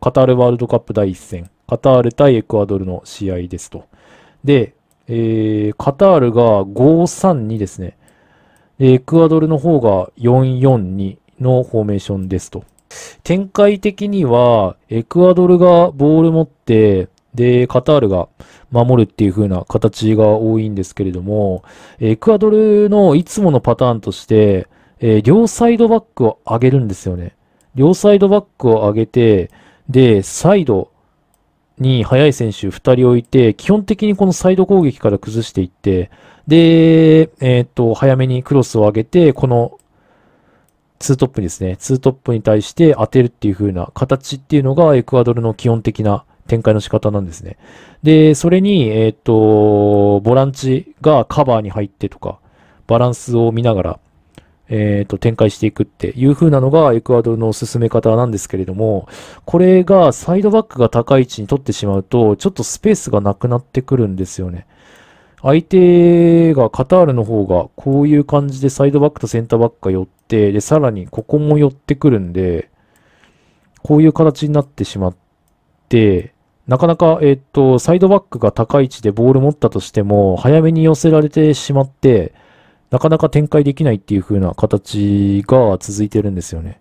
カタールワールドカップ第1戦、カタール対エクアドルの試合ですと。で、えー、カタールが532ですね。で、エクアドルの方が442のフォーメーションですと。展開的には、エクアドルがボール持って、で、カタールが守るっていう風な形が多いんですけれども、エクアドルのいつものパターンとして、えー、両サイドバックを上げるんですよね。両サイドバックを上げて、で、サイドに速い選手2人置いて、基本的にこのサイド攻撃から崩していって、で、えっ、と、早めにクロスを上げて、このツートップですね。ツートップに対して当てるっていう風な形っていうのがエクアドルの基本的な展開の仕方なんですね。で、それに、えっ、ー、と、ボランチがカバーに入ってとか、バランスを見ながらえっ、ー、と、展開していくっていう風なのがエクアドルの進め方なんですけれども、これがサイドバックが高い位置に取ってしまうと、ちょっとスペースがなくなってくるんですよね。相手がカタールの方がこういう感じでサイドバックとセンターバックが寄って、で、さらにここも寄ってくるんで、こういう形になってしまって、なかなか、えっ、ー、と、サイドバックが高い位置でボール持ったとしても、早めに寄せられてしまって、なかなか展開できないっていう風な形が続いてるんですよね。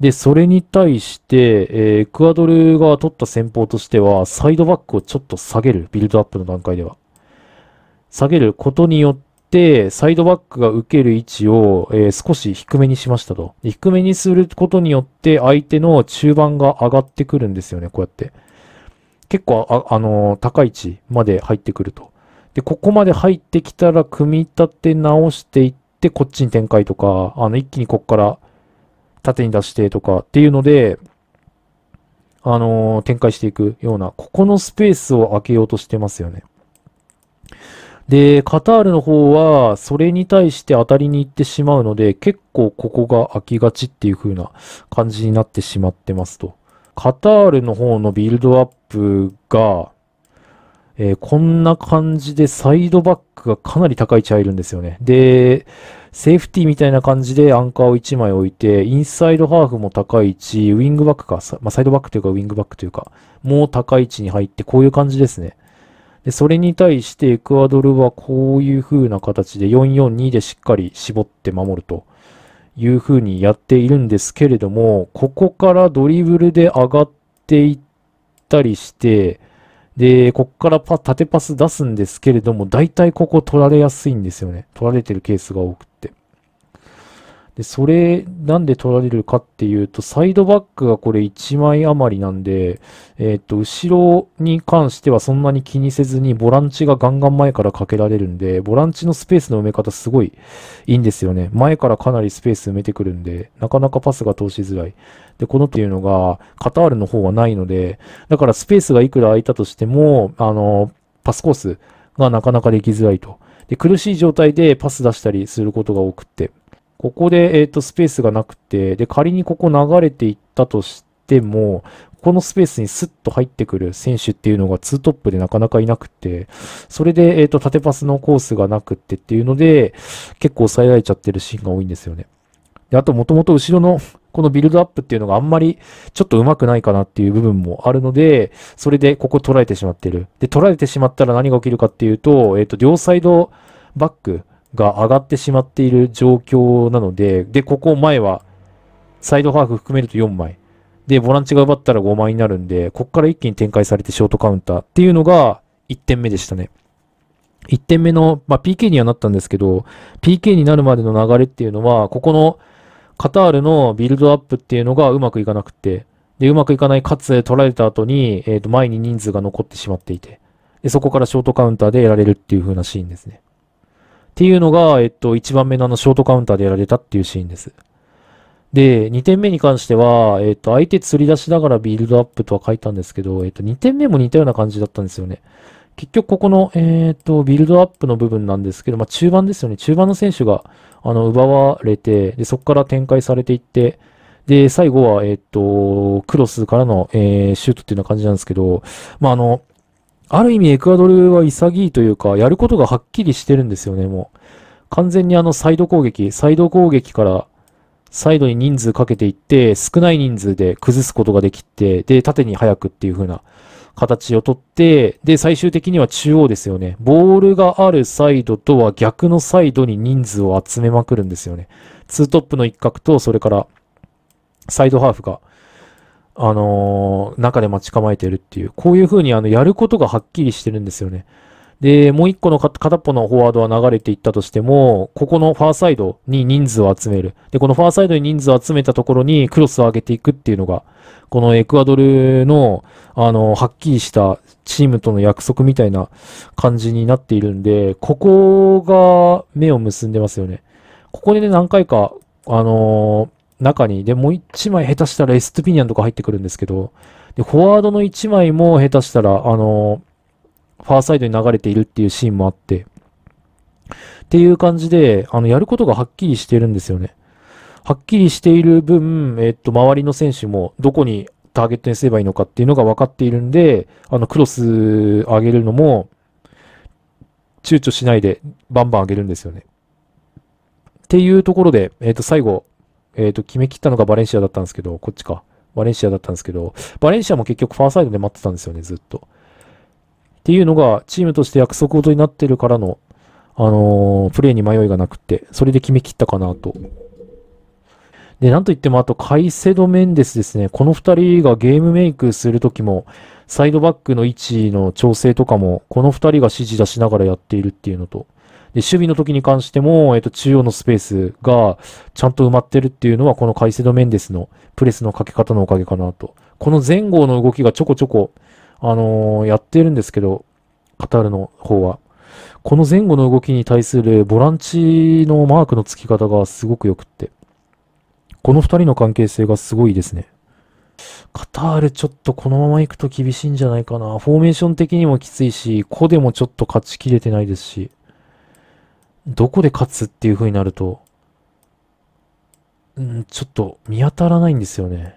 で、それに対して、えー、クアドルが取った戦法としては、サイドバックをちょっと下げる、ビルドアップの段階では。下げることによって、サイドバックが受ける位置を、えー、少し低めにしましたと。低めにすることによって、相手の中盤が上がってくるんですよね、こうやって。結構、あ、あのー、高い位置まで入ってくると。で、ここまで入ってきたら組み立て直していって、こっちに展開とか、あの、一気にこっから縦に出してとかっていうので、あのー、展開していくような、ここのスペースを空けようとしてますよね。で、カタールの方は、それに対して当たりに行ってしまうので、結構ここが空きがちっていう風な感じになってしまってますと。カタールの方のビルドアップが、えー、こんな感じでサイドバックがかなり高い位置入るんですよね。で、セーフティーみたいな感じでアンカーを1枚置いて、インサイドハーフも高い位置、ウィングバックか、まあ、サイドバックというかウィングバックというか、もう高い位置に入って、こういう感じですね。で、それに対してエクアドルはこういう風な形で442でしっかり絞って守るという風にやっているんですけれども、ここからドリブルで上がっていったりして、で、こっからパ縦パス出すんですけれども、大体ここ取られやすいんですよね。取られてるケースが多くて。で、それ、なんで取られるかっていうと、サイドバックがこれ1枚余りなんで、えっ、と、後ろに関してはそんなに気にせずに、ボランチがガンガン前からかけられるんで、ボランチのスペースの埋め方すごいいいんですよね。前からかなりスペース埋めてくるんで、なかなかパスが通しづらい。で、このっていうのが、カタールの方はないので、だからスペースがいくら空いたとしても、あの、パスコースがなかなかできづらいと。で、苦しい状態でパス出したりすることが多くって。ここで、えっ、ー、と、スペースがなくて、で、仮にここ流れていったとしても、このスペースにスッと入ってくる選手っていうのがツートップでなかなかいなくて、それで、えっ、ー、と、縦パスのコースがなくってっていうので、結構抑えられちゃってるシーンが多いんですよね。で、あと、もともと後ろの、このビルドアップっていうのがあんまりちょっと上手くないかなっていう部分もあるので、それでここ捉えてしまってる。で、捉えてしまったら何が起きるかっていうと、えっ、ー、と、両サイドバック、が上がってしまっている状況なので、で、ここ前は、サイドハーフ含めると4枚。で、ボランチが奪ったら5枚になるんで、こっから一気に展開されてショートカウンターっていうのが1点目でしたね。1点目の、まあ、PK にはなったんですけど、PK になるまでの流れっていうのは、ここのカタールのビルドアップっていうのがうまくいかなくて、で、うまくいかない、かつ取られた後に、えっ、ー、と、前に人数が残ってしまっていて、で、そこからショートカウンターで得られるっていう風なシーンですね。っていうのが、えっと、1番目のあの、ショートカウンターでやられたっていうシーンです。で、2点目に関しては、えっと、相手釣り出しながらビルドアップとは書いたんですけど、えっと、2点目も似たような感じだったんですよね。結局ここの、えっと、ビルドアップの部分なんですけど、まあ、中盤ですよね。中盤の選手が、あの、奪われて、で、そこから展開されていって、で、最後は、えっと、クロスからの、えー、シュートっていうような感じなんですけど、まあ、あの、ある意味エクアドルは潔いというか、やることがはっきりしてるんですよね、もう。完全にあのサイド攻撃、サイド攻撃からサイドに人数かけていって、少ない人数で崩すことができて、で、縦に早くっていう風な形をとって、で、最終的には中央ですよね。ボールがあるサイドとは逆のサイドに人数を集めまくるんですよね。ツートップの一角と、それからサイドハーフがあのー、中で待ち構えてるっていう、こういう風にあの、やることがはっきりしてるんですよね。で、もう一個の片っぽのフォワードは流れていったとしても、ここのファーサイドに人数を集める。で、このファーサイドに人数を集めたところにクロスを上げていくっていうのが、このエクアドルの、あの、はっきりしたチームとの約束みたいな感じになっているんで、ここが目を結んでますよね。ここでね、何回か、あのー中に、で、もう1枚下手したらエストピニャンとか入ってくるんですけど、で、フォワードの1枚も下手したら、あの、ファーサイドに流れているっていうシーンもあって、っていう感じで、あの、やることがはっきりしてるんですよね。はっきりしている分、えっと、周りの選手もどこにターゲットにすればいいのかっていうのが分かっているんで、あの、クロス上げるのも、躊躇しないでバンバン上げるんですよね。っていうところで、えっ、と、最後、えっ、ー、と、決め切ったのがバレンシアだったんですけど、こっちか。バレンシアだったんですけど、バレンシアも結局ファーサイドで待ってたんですよね、ずっと。っていうのが、チームとして約束事になってるからの、あのー、プレーに迷いがなくて、それで決め切ったかなと。で、なんといっても、あと、カイセド・メンデスですね。この二人がゲームメイクするときも、サイドバックの位置の調整とかも、この二人が指示出しながらやっているっていうのと、で、守備の時に関しても、えっ、と、中央のスペースがちゃんと埋まってるっていうのは、このカイセド・メンデスのプレスのかけ方のおかげかなと。この前後の動きがちょこちょこ、あのー、やってるんですけど、カタールの方は。この前後の動きに対するボランチのマークの付き方がすごく良くって。この二人の関係性がすごいですね。カタールちょっとこのまま行くと厳しいんじゃないかな。フォーメーション的にもきついし、個でもちょっと勝ちきれてないですし。どこで勝つっていう風になると、うん、ちょっと見当たらないんですよね。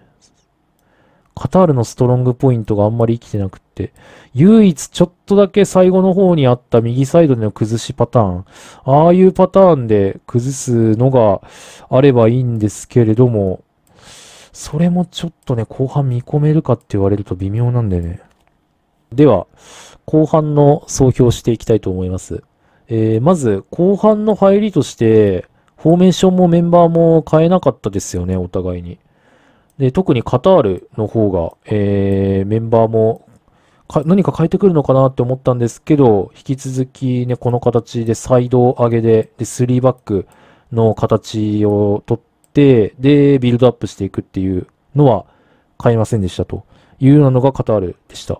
カタールのストロングポイントがあんまり生きてなくって、唯一ちょっとだけ最後の方にあった右サイドでの崩しパターン、ああいうパターンで崩すのがあればいいんですけれども、それもちょっとね、後半見込めるかって言われると微妙なんだよね。では、後半の総評していきたいと思います。えー、まず、後半の入りとして、フォーメーションもメンバーも変えなかったですよね、お互いに。で、特にカタールの方が、えー、メンバーもか何か変えてくるのかなって思ったんですけど、引き続きね、この形でサイド上げで、で、3バックの形をとって、で、ビルドアップしていくっていうのは変えませんでしたというようなのがカタールでした。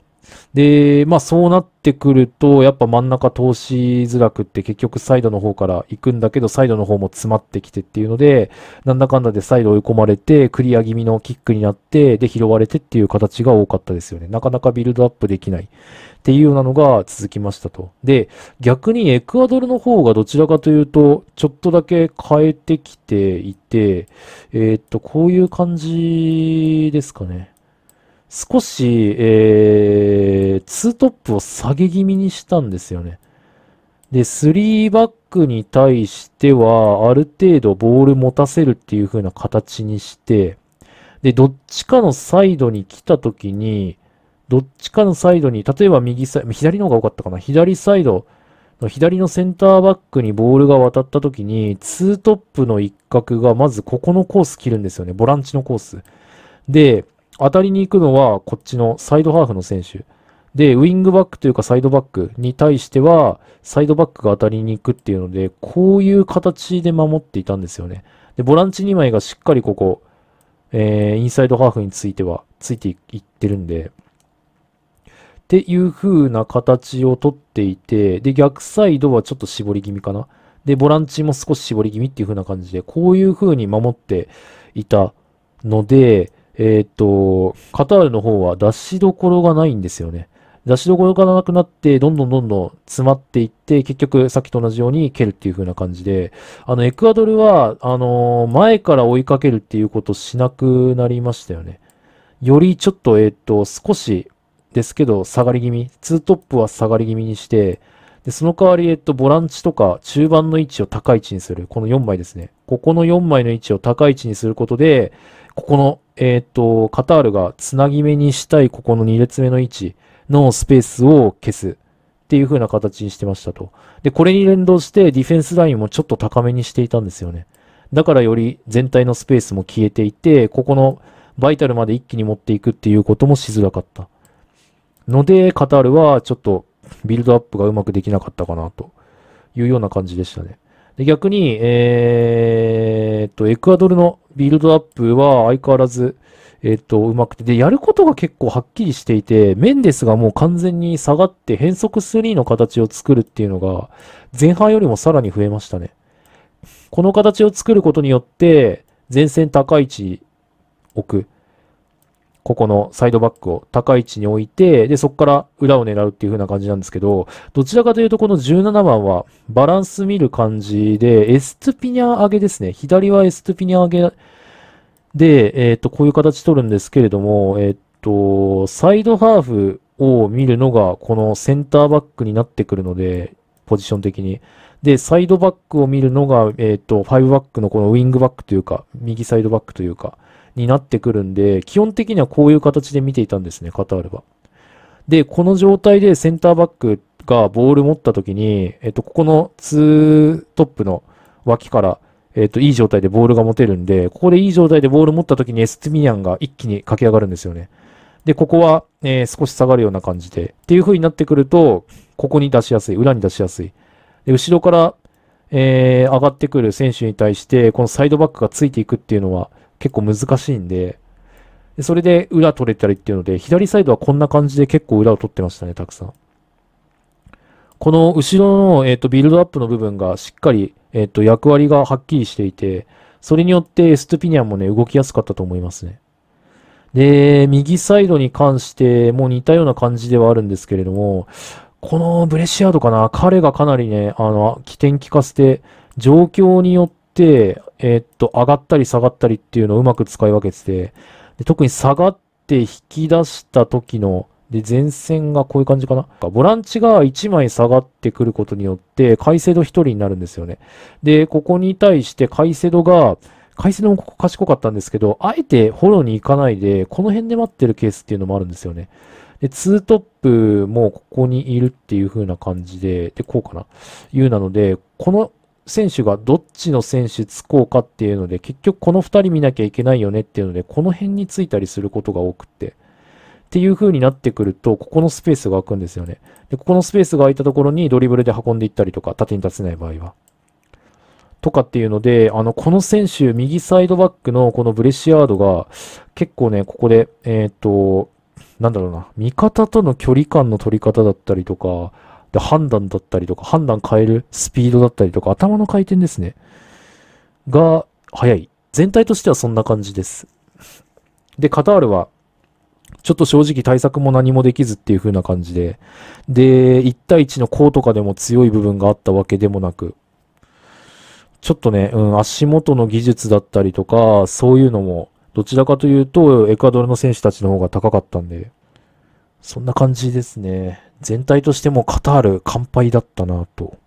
で、まあそうなってくると、やっぱ真ん中通しづらくって結局サイドの方から行くんだけど、サイドの方も詰まってきてっていうので、なんだかんだでサイド追い込まれて、クリア気味のキックになって、で拾われてっていう形が多かったですよね。なかなかビルドアップできないっていうようなのが続きましたと。で、逆にエクアドルの方がどちらかというと、ちょっとだけ変えてきていて、えー、っと、こういう感じですかね。少し、えーで、ートップを下げ気味にしたんですよね。で、3バックに対しては、ある程度ボール持たせるっていう風な形にして、で、どっちかのサイドに来た時に、どっちかのサイドに、例えば右サイド、左の方が多かったかな、左サイドの左のセンターバックにボールが渡った時に、ツートップの一角がまずここのコース切るんですよね、ボランチのコース。で、当たりに行くのはこっちのサイドハーフの選手。で、ウイングバックというかサイドバックに対しては、サイドバックが当たりに行くっていうので、こういう形で守っていたんですよね。で、ボランチ2枚がしっかりここ、えー、インサイドハーフについては、ついていってるんで、っていう風な形をとっていて、で、逆サイドはちょっと絞り気味かな。で、ボランチも少し絞り気味っていう風な感じで、こういう風に守っていたので、えっ、ー、と、カタールの方は出しどころがないんですよね。出しどころがなくなって、どんどんどんどん詰まっていって、結局さっきと同じように蹴るっていう風な感じで、あの、エクアドルは、あの、前から追いかけるっていうことしなくなりましたよね。よりちょっと、えっ、ー、と、少しですけど、下がり気味、ツートップは下がり気味にして、で、その代わり、えっと、ボランチとか中盤の位置を高い位置にする。この4枚ですね。ここの4枚の位置を高い位置にすることで、ここの、えー、っと、カタールがつなぎ目にしたいここの2列目の位置のスペースを消すっていう風な形にしてましたと。で、これに連動してディフェンスラインもちょっと高めにしていたんですよね。だからより全体のスペースも消えていて、ここのバイタルまで一気に持っていくっていうこともしづらかった。ので、カタールはちょっとビルドアップがうまくできなかったかなというような感じでしたね。で逆に、えー、っと、エクアドルのビルドアップは相変わらず、えっ、と、うまくて。で、やることが結構はっきりしていて、メンデスがもう完全に下がって変速3の形を作るっていうのが、前半よりもさらに増えましたね。この形を作ることによって、前線高い位置置く。ここのサイドバックを高い位置に置いて、で、そこから裏を狙うっていう風な感じなんですけど、どちらかというとこの17番はバランス見る感じで、エストゥピニャ上げですね。左はエストゥピニャ上げで、えっ、ー、と、こういう形取るんですけれども、えっ、ー、と、サイドハーフを見るのが、このセンターバックになってくるので、ポジション的に。で、サイドバックを見るのが、えっ、ー、と、5バックのこのウィングバックというか、右サイドバックというか、になってくるんで、基本的にはこういう形で見ていたんですね、カタールは。で、この状態でセンターバックがボール持った時に、えっ、ー、と、ここの2トップの脇から、えっ、ー、と、いい状態でボールが持てるんで、ここでいい状態でボール持った時にエスティミアンが一気に駆け上がるんですよね。で、ここは、えー、少し下がるような感じで、っていう風になってくると、ここに出しやすい、裏に出しやすい。で、後ろから、えー、上がってくる選手に対して、このサイドバックがついていくっていうのは結構難しいんで、でそれで裏取れたりっていうので、左サイドはこんな感じで結構裏を取ってましたね、たくさん。この後ろの、えっ、ー、と、ビルドアップの部分がしっかり、えっと、役割がはっきりしていて、それによってエストゥピニャンもね、動きやすかったと思いますね。で、右サイドに関しても似たような感じではあるんですけれども、このブレシアードかな、彼がかなりね、あの、起点利かせて、状況によって、えっと、上がったり下がったりっていうのをうまく使い分けてて、で特に下がって引き出した時の、で、前線がこういう感じかな。ボランチが1枚下がってくることによって、カセド1人になるんですよね。で、ここに対してカイセドが、カイセドもここ賢かったんですけど、あえてフォローに行かないで、この辺で待ってるケースっていうのもあるんですよね。で、ツートップもここにいるっていう風な感じで、で、こうかな。いうなので、この選手がどっちの選手つこうかっていうので、結局この2人見なきゃいけないよねっていうので、この辺についたりすることが多くって。っていう風になってくると、ここのスペースが空くんですよね。で、ここのスペースが空いたところにドリブルで運んでいったりとか、縦に立てない場合は。とかっていうので、あの、この選手、右サイドバックのこのブレシアードが、結構ね、ここで、えっ、と、なんだろうな、味方との距離感の取り方だったりとか、で判断だったりとか、判断変えるスピードだったりとか、頭の回転ですね。が、速い。全体としてはそんな感じです。で、カタールは、ちょっと正直対策も何もできずっていう風な感じで、で、1対1の弧とかでも強い部分があったわけでもなく、ちょっとね、うん、足元の技術だったりとか、そういうのも、どちらかというと、エクアドルの選手たちの方が高かったんで、そんな感じですね。全体としてもカタール完敗だったなと。